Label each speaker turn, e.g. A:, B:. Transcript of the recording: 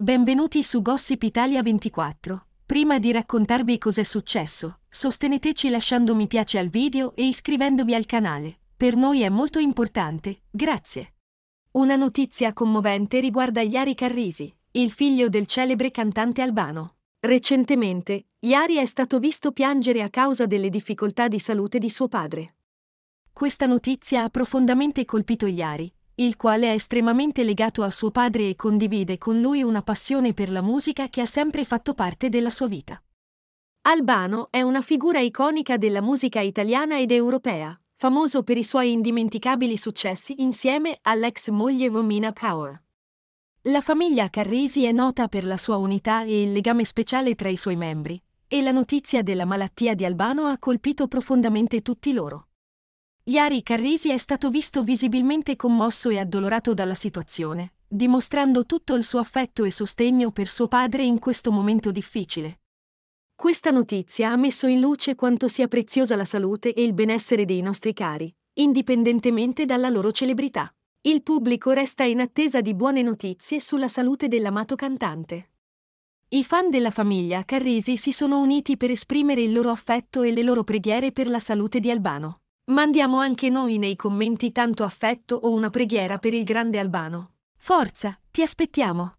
A: Benvenuti su Gossip Italia 24. Prima di raccontarvi cos'è successo, sosteneteci lasciando mi piace al video e iscrivendovi al canale. Per noi è molto importante, grazie. Una notizia commovente riguarda Iari Carrisi, il figlio del celebre cantante albano. Recentemente, Iari è stato visto piangere a causa delle difficoltà di salute di suo padre. Questa notizia ha profondamente colpito Iari, il quale è estremamente legato a suo padre e condivide con lui una passione per la musica che ha sempre fatto parte della sua vita. Albano è una figura iconica della musica italiana ed europea, famoso per i suoi indimenticabili successi insieme all'ex moglie Romina Power. La famiglia Carrisi è nota per la sua unità e il legame speciale tra i suoi membri, e la notizia della malattia di Albano ha colpito profondamente tutti loro. Iari Carrisi è stato visto visibilmente commosso e addolorato dalla situazione, dimostrando tutto il suo affetto e sostegno per suo padre in questo momento difficile. Questa notizia ha messo in luce quanto sia preziosa la salute e il benessere dei nostri cari, indipendentemente dalla loro celebrità. Il pubblico resta in attesa di buone notizie sulla salute dell'amato cantante. I fan della famiglia Carrisi si sono uniti per esprimere il loro affetto e le loro preghiere per la salute di Albano. Mandiamo anche noi nei commenti tanto affetto o una preghiera per il grande Albano. Forza, ti aspettiamo!